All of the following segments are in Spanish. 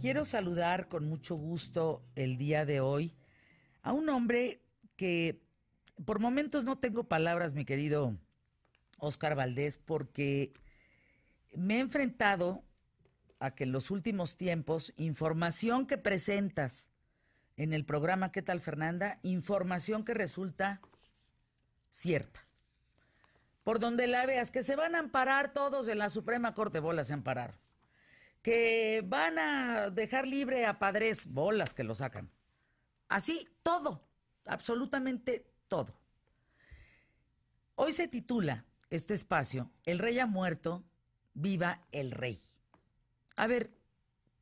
Quiero saludar con mucho gusto el día de hoy a un hombre que por momentos no tengo palabras, mi querido Oscar Valdés, porque me he enfrentado a que en los últimos tiempos, información que presentas en el programa ¿Qué tal Fernanda? Información que resulta cierta. Por donde la veas, que se van a amparar todos en la Suprema Corte, bola se amparar? que van a dejar libre a padres, bolas que lo sacan. Así, todo, absolutamente todo. Hoy se titula este espacio, El rey ha muerto, viva el rey. A ver,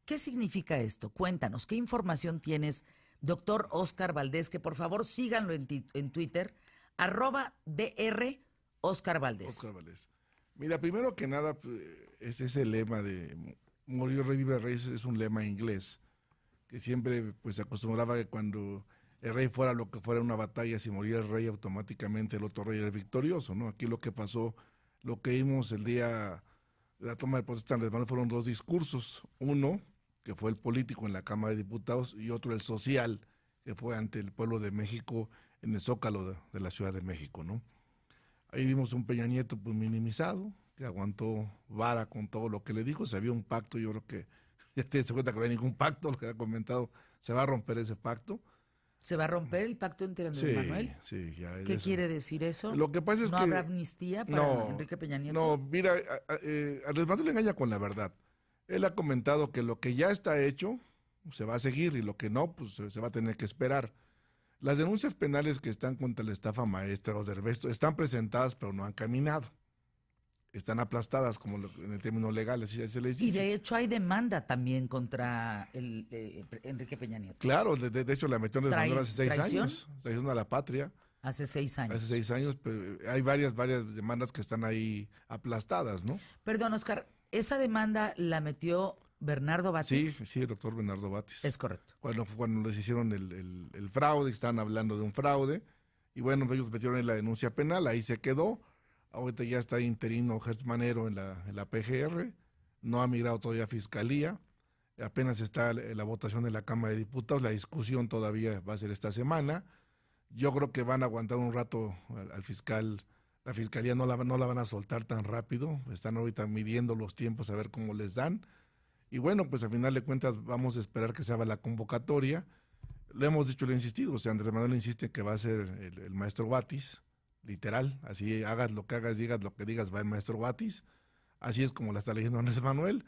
¿qué significa esto? Cuéntanos, ¿qué información tienes, doctor Oscar Valdés? Que por favor síganlo en, en Twitter, arroba DR Oscar Valdés. Oscar Valdés. Mira, primero que nada, pues, ese es el lema de morir el rey es un lema inglés que siempre pues acostumbraba que cuando el rey fuera lo que fuera una batalla, si moría el rey automáticamente el otro rey era victorioso, ¿no? Aquí lo que pasó, lo que vimos el día de la toma de posesión de Manuel fueron dos discursos, uno que fue el político en la Cámara de Diputados y otro el social que fue ante el pueblo de México en el Zócalo de, de la Ciudad de México, ¿no? Ahí vimos un Peña Nieto pues minimizado, que aguantó vara con todo lo que le dijo. Se si había un pacto, yo creo que ya te cuenta que no hay ningún pacto, lo que ha comentado, se va a romper ese pacto. ¿Se va a romper el pacto entre Andrés Manuel? Sí, ya ¿Qué quiere decir eso? Lo que pasa es ¿No habrá amnistía para Enrique Peña Nieto? No, mira, eh, Andrés Manuel engaña con la verdad. Él ha comentado que lo que ya está hecho se va a seguir y lo que no, pues se va a tener que esperar. Las denuncias penales que están contra la estafa maestra o del resto están presentadas pero no han caminado están aplastadas, como en el término legal, Y de hecho hay demanda también contra el, eh, Enrique Peña Nieto. Claro, de, hecho la metieron hace seis años, traición a la patria. Hace seis años. Hace seis años, hay varias, varias demandas que están ahí aplastadas, ¿no? Perdón, Oscar, esa demanda la metió Bernardo Batis. Sí, sí, doctor Bernardo Batis. Es correcto. Cuando, cuando les hicieron el, el fraude, estaban hablando de un fraude, y bueno, ellos metieron en la denuncia penal, ahí se quedó Ahorita ya está interino Gertz Manero en la PGR, no ha migrado todavía a Fiscalía, apenas está la votación de la Cámara de Diputados, la discusión todavía va a ser esta semana. Yo creo que van a aguantar un rato al, fiscal, la Fiscalía no la, no la van a soltar tan rápido, están ahorita midiendo los tiempos a ver cómo les dan. Y bueno, pues al final de cuentas vamos a esperar que se haga la convocatoria. Le hemos dicho, le he insistido, o sea, Andrés Manuel insiste que va a ser el, el maestro Batis, literal, así hagas lo que hagas, digas lo que digas, va el maestro Batis, así es como la está leyendo Andrés Manuel.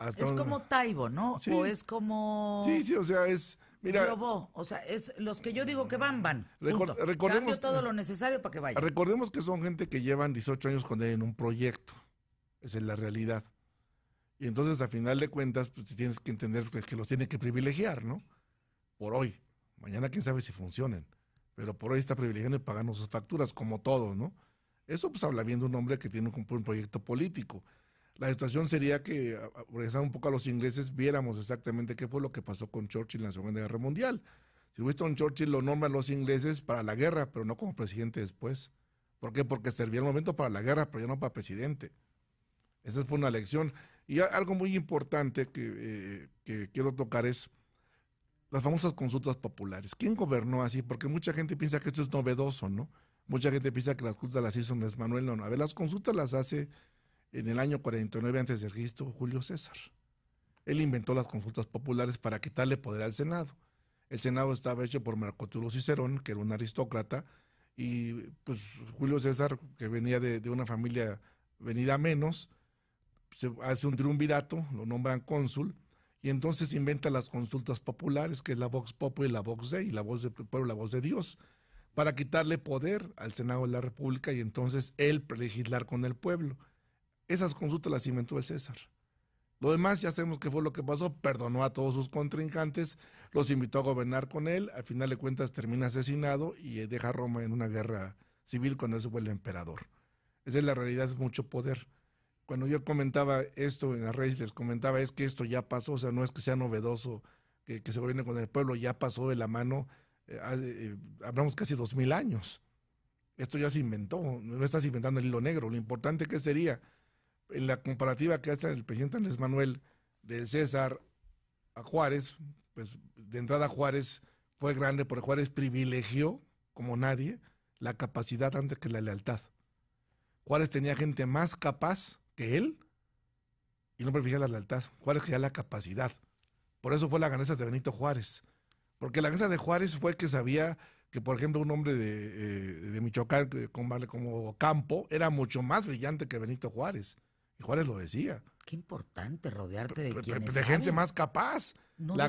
es como Taibo, ¿no? O es como... Sí, sí, o sea, es... Mira, o sea, es los que yo digo que van, van. recordemos, todo lo necesario para que vayan. Recordemos que son gente que llevan 18 años con él en un proyecto. Esa es la realidad. Y entonces, a final de cuentas, pues tienes que entender que, los tiene que privilegiar, ¿no? Por hoy. Mañana, quién sabe si funcionen pero por ahí está privilegiando y pagando sus facturas, como todos, ¿no? Eso pues habla bien de un hombre que tiene un, proyecto político. La situación sería que, regresando un poco a los ingleses, viéramos exactamente qué fue lo que pasó con Churchill en la Segunda Guerra Mundial. Si Winston Churchill lo norma a los ingleses para la guerra, pero no como presidente después. ¿Por qué? Porque servía el momento para la guerra, pero ya no para presidente. Esa fue una lección. Y algo muy importante que eh, quiero tocar es las famosas consultas populares. ¿Quién gobernó así? Porque mucha gente piensa que esto es novedoso, ¿no? Mucha gente piensa que las consultas las hizo Andrés Manuel. No, A ver, las consultas las hace en el año 49 antes de Cristo Julio César. Él inventó las consultas populares para quitarle poder al Senado. El Senado estaba hecho por Marco Tulio Cicerón, que era un aristócrata, y pues Julio César, que venía de, una familia venida a menos, se hace un triunvirato, lo nombran cónsul, y entonces inventa las consultas populares, que es la Vox Populi, y la Vox Dei, la voz del pueblo, la voz de Dios, para quitarle poder al Senado de la República y entonces él legislar con el pueblo. Esas consultas las inventó el César. Lo demás ya sabemos que fue lo que pasó, perdonó a todos sus contrincantes, los invitó a gobernar con él, al final de cuentas termina asesinado y eh, deja a Roma en una guerra civil cuando él se vuelve emperador. Esa es la realidad, es mucho poder cuando yo comentaba esto en las redes, les comentaba, es que esto ya pasó, o sea, no es que sea novedoso que, se gobierne con el pueblo, ya pasó de la mano, eh, eh, hablamos casi dos mil años. Esto ya se inventó, no estás inventando el hilo negro. Lo importante que sería, en la comparativa que hace el presidente Andrés Manuel de César a Juárez, pues de entrada Juárez fue grande porque Juárez privilegió, como nadie, la capacidad antes que la lealtad. Juárez tenía gente más capaz él y no prefija la lealtad. Juárez que la capacidad. Por eso fue la ganancia de Benito Juárez. Porque la ganancia de Juárez fue que sabía que, por ejemplo, un hombre de, eh, Michoacán como, Campo era mucho más brillante que Benito Juárez. Y Juárez lo decía. Qué importante rodearte de, de gente más capaz. No la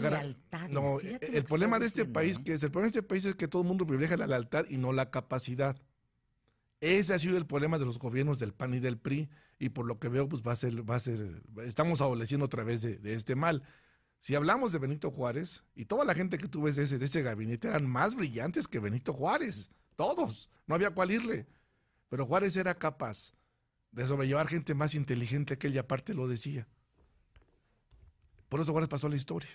No, el problema de este país, ¿eh? que es el problema de este país es que todo el mundo privilegia la lealtad y no la capacidad. Ese ha sido el problema de los gobiernos del PAN y del PRI, y por lo que veo, pues va a ser, va a ser, estamos adoleciendo otra vez de, este mal. Si hablamos de Benito Juárez, y toda la gente que tú de ese, de ese gabinete eran más brillantes que Benito Juárez, todos, no había cual irle. Pero Juárez era capaz de sobrellevar gente más inteligente que él, y aparte lo decía. Por eso Juárez pasó a la historia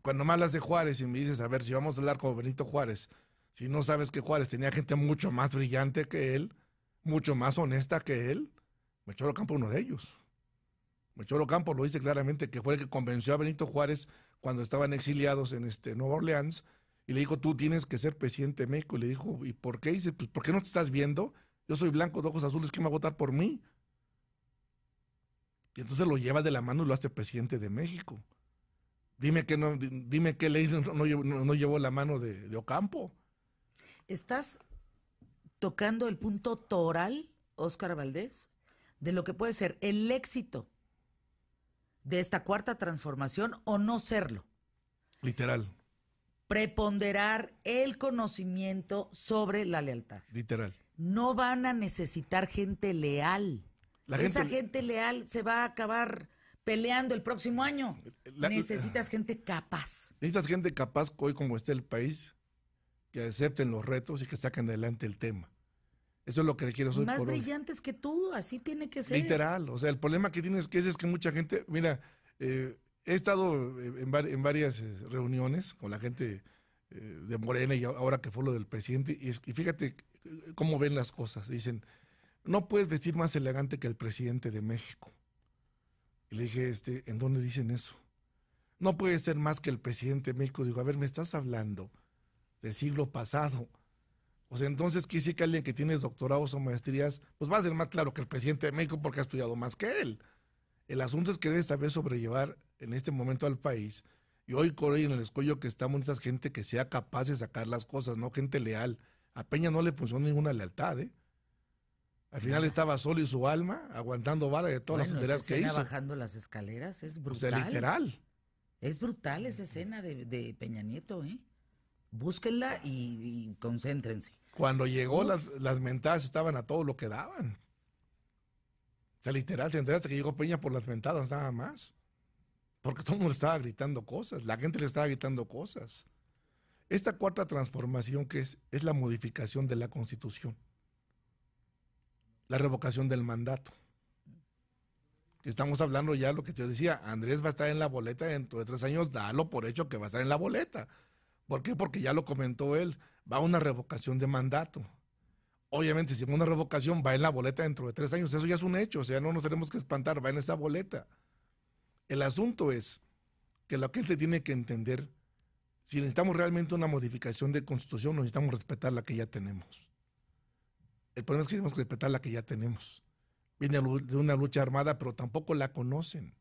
cuando me hablas de Juárez y me dices, a ver, si vamos a hablar con Benito Juárez, si no sabes que Juárez tenía gente mucho más brillante que él, mucho más honesta que él, Mechoro Ocampo uno de ellos. Mechoro Campo lo dice claramente que fue el que convenció a Benito Juárez cuando estaban exiliados en este Nueva Orleans y le dijo, tú tienes que ser presidente de México. Y le dijo, ¿y por qué? dice, pues, ¿por qué no te estás viendo? Yo soy blanco de ojos azules, ¿quién va a votar por mí? Y entonces lo lleva de la mano y lo hace presidente de México. Dime que no, dime que no, llevó la mano de, de Ocampo estás tocando el punto toral, Óscar Valdés, de lo que puede ser el éxito de esta cuarta transformación o no serlo. Literal. Preponderar el conocimiento sobre la lealtad. Literal. No van a necesitar gente leal. Esa gente... leal se va a acabar peleando el próximo año. Necesitas gente capaz. Necesitas gente capaz hoy como está el país que acepten los retos y que saquen adelante el tema. Eso es lo que le quiero decir. Más brillantes que tú, así tiene que ser. Literal, o sea, el problema que tienes que es, que mucha gente, mira, eh, he estado eh, en, varias eh, reuniones con la gente de Morena y ahora que fue lo del presidente, y, fíjate cómo ven las cosas. Dicen, no puedes vestir más elegante que el presidente de México. Y le dije, este, ¿en dónde dicen eso? No puedes ser más que el presidente de México. Digo, a ver, me estás hablando del siglo pasado. O sea, entonces ¿qué que alguien que tiene doctorados o maestrías, pues va a ser más claro que el presidente de México porque ha estudiado más que él. El asunto es que debe saber sobrellevar en este momento al país. Y hoy, corre en el escollo que estamos, esta gente que sea capaz de sacar las cosas, no gente leal. A Peña no le funcionó ninguna lealtad, ¿eh? Al final estaba solo y su alma, aguantando vara de todas las tonterías que hizo. bajando las escaleras, es brutal. O sea, literal. Es brutal esa escena de, de Peña Nieto, ¿eh? búsquenla y, concéntrense. Cuando llegó, las, mentadas estaban a todo lo que daban. O sea, literal, te enteraste que llegó Peña por las mentadas nada más. Porque todo el mundo estaba gritando cosas, la gente le estaba gritando cosas. Esta cuarta transformación que es, es la modificación de la constitución, la revocación del mandato. Estamos hablando ya de lo que te decía, Andrés va a estar en la boleta dentro de tres años, dalo por hecho que va a estar en la boleta. ¿Por qué? Porque ya lo comentó él, va a una revocación de mandato. Obviamente, si una revocación va en la boleta dentro de tres años, eso ya es un hecho, o sea, no nos tenemos que espantar, va en esa boleta. El asunto es que lo él se tiene que entender, si necesitamos realmente una modificación de constitución, necesitamos respetar la que ya tenemos. El problema es que tenemos que respetar la que ya tenemos. Viene de una lucha armada, pero tampoco la conocen.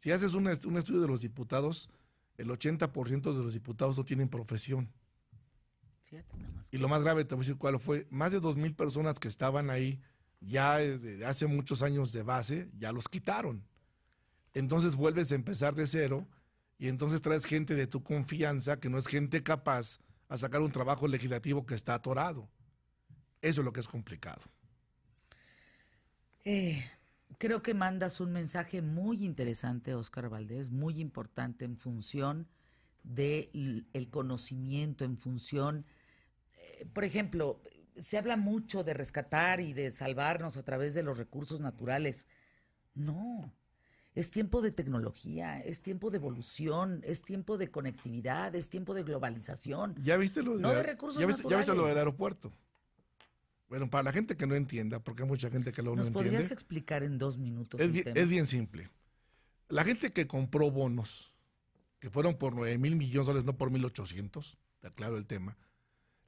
Si haces un estudio de los diputados, el 80% de los diputados no tienen profesión. Y lo más grave, te voy a decir cuál fue, más de 2.000 personas que estaban ahí ya desde eh, hace muchos años de base, ya los quitaron. Entonces vuelves a empezar de cero y entonces traes gente de tu confianza, que no es gente capaz, a sacar un trabajo legislativo que está atorado. Eso es lo que es complicado. Eh, creo que mandas un mensaje muy interesante, Oscar Valdés, muy importante en función del conocimiento, en función, eh, por ejemplo, se habla mucho de rescatar y de salvarnos a través de los recursos naturales. No, es tiempo de tecnología, es tiempo de evolución, es tiempo de conectividad, es tiempo de globalización. Ya viste lo, de Ya viste lo del aeropuerto. Bueno, para la gente que no entienda, porque hay mucha gente que lo no entiende. ¿Nos podrías explicar en dos minutos? Es, bien, es bien simple. La gente que compró bonos, que fueron por 9 mil millones de dólares, no por 1.800, te claro el tema.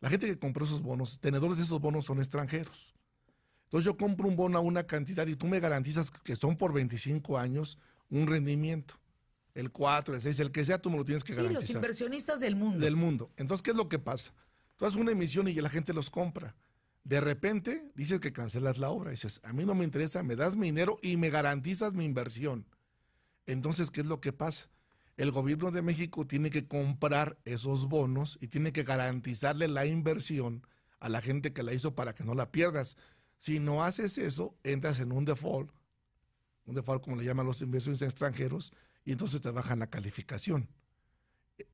La gente que compró esos bonos, tenedores de esos bonos son extranjeros. Entonces yo compro un bono a una cantidad y tú me garantizas que son por 25 años un rendimiento. El 4, el 6, el que sea, tú me lo tienes que sí, los inversionistas del mundo. Del mundo. Entonces, ¿qué es lo que pasa? Tú haces una emisión y la gente los compra. De repente dices que cancelas la obra. Dices, a mí no me interesa, me das mi dinero y me garantizas mi inversión. Entonces, ¿qué es lo que pasa? El gobierno de México tiene que comprar esos bonos y tiene que garantizarle la inversión a la gente que la hizo para que no la pierdas. Si no haces eso, entras en un default, un default como le llaman los inversores extranjeros, y entonces te bajan la calificación.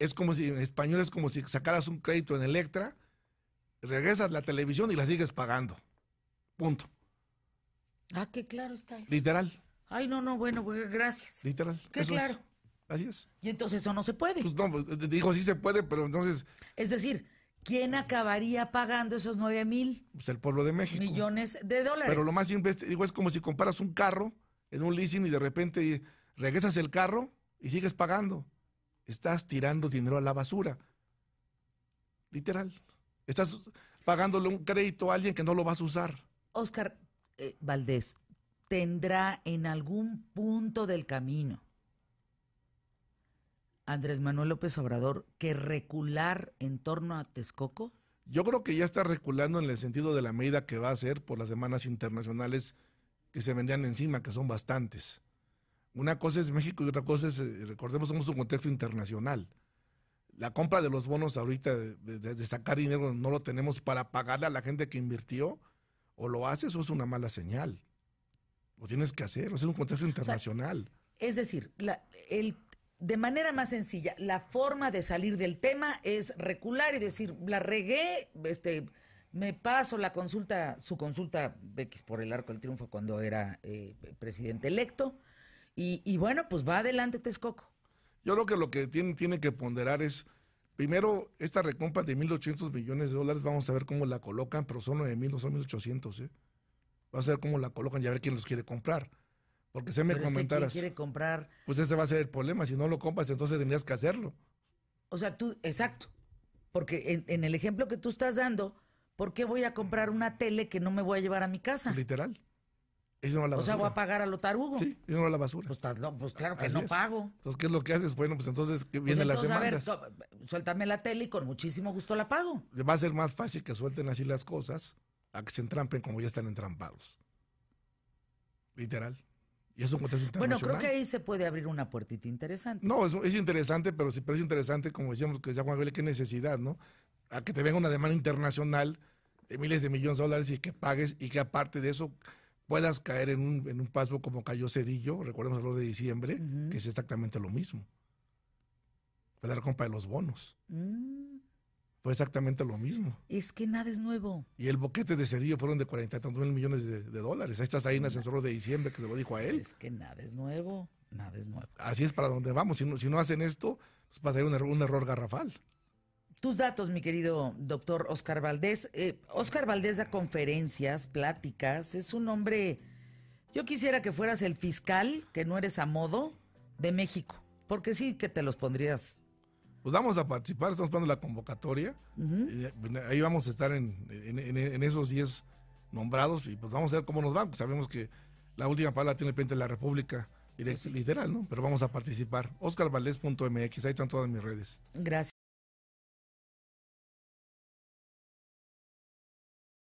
Es como si en español es como si sacaras un crédito en Electra regresas la televisión y la sigues pagando. Punto. Ah, qué claro está eso. Literal. Ay, no, no, bueno, gracias. Literal. Qué claro. Así es. Y entonces eso no se puede. Pues no, pues, eh, dijo sí se puede, pero entonces. Es decir, ¿quién acabaría pagando esos nueve mil? Pues el pueblo de México. Millones de dólares. Pero lo más simple es, digo, es como si comparas un carro en un leasing y de repente regresas el carro y sigues pagando. Estás tirando dinero a la basura. Literal. Estás pagándole un crédito a alguien que no lo vas a usar. Oscar eh, Valdés, tendrá en algún punto del camino Andrés Manuel López Obrador que recular en torno a Texcoco? Yo creo que ya está reculando en el sentido de la medida que va a hacer por las semanas internacionales que se vendrían encima, que son bastantes. Una cosa es México y otra cosa es, eh, recordemos, somos un contexto internacional la compra de los bonos ahorita, de, de, sacar dinero, no lo tenemos para pagarle a la gente que invirtió, o lo haces o es una mala señal. Lo tienes que hacer, es un contexto internacional. es decir, el, de manera más sencilla, la forma de salir del tema es recular y decir, la regué, este, me paso la consulta, su consulta X por el arco del triunfo cuando era eh, presidente electo, y, y bueno, pues va adelante Texcoco. Yo creo que lo que tiene tiene que ponderar es, primero, esta recompra de 1.800 millones de dólares, vamos a ver cómo la colocan, pero son de no son 1.800, ¿eh? Vamos a ver cómo la colocan y a ver quién los quiere comprar. Porque se me comentaras. quiere comprar? Pues ese va a ser el problema. Si no lo compras, entonces tendrías que hacerlo. O sea, tú, exacto. Porque en, en el ejemplo que tú estás dando, ¿por qué voy a comprar una tele que no me voy a llevar a mi casa? Literal. O sea, voy a pagar a lo tarugo. Sí, eso no la basura. Pues, pues claro que no pago. Entonces, ¿qué es lo que haces? Bueno, pues entonces ¿qué pues viene las pues A ver, suéltame la tele y con muchísimo gusto la pago. Va a ser más fácil que suelten así las cosas a que se entrampen como ya están entrampados. Literal. Y eso es un contexto internacional. Bueno, creo que ahí se puede abrir una puertita interesante. No, es, interesante, pero, sí, pero es interesante, como decíamos, que decía Juan Gabriel, qué necesidad, ¿no? A que te venga una demanda internacional de miles de millones de dólares y que pagues y que aparte de eso puedas caer en un, en un paso como cayó Cedillo, recordemos el 2 de diciembre, que es exactamente lo mismo. Fue dar compra de los bonos. Mm. Fue exactamente lo mismo. Es que nada es nuevo. Y el boquete de Cedillo fueron de 40 y tantos mil millones de, dólares. Ahí estás ahí en ascensor de diciembre que se lo dijo a él. Es que nada es nuevo, nada es nuevo. Así es para donde vamos. Si no, si no hacen esto, pues pasaría er-, un error garrafal. Tus datos, mi querido doctor Oscar Valdés. Oscar eh, Valdés da conferencias, pláticas, es un hombre... Yo quisiera que fueras el fiscal, que no eres a modo, de México, porque sí que te los pondrías. Pues vamos a participar, estamos poniendo la convocatoria, eh, pues, ahí vamos a estar en, esos 10 nombrados y pues vamos a ver cómo nos va, sabemos que la última palabra tiene el pente de la República. Pues literal, ¿no? Pero vamos a participar. Oscarvaldez.mx, ahí están todas mis redes. Gracias.